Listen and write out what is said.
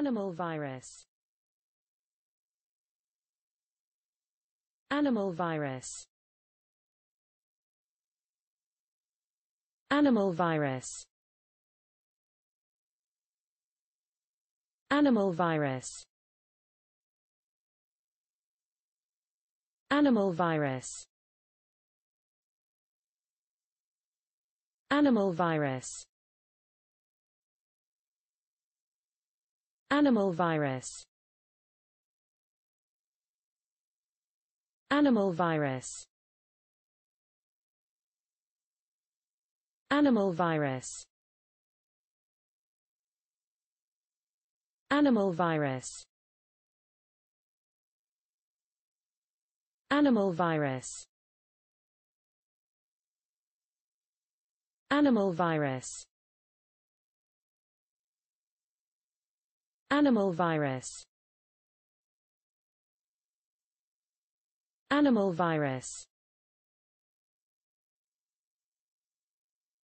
Animal virus Animal virus Animal virus Animal virus Animal virus Animal virus Animal virus Animal virus Animal virus Animal virus Animal virus Animal virus Animal virus Animal virus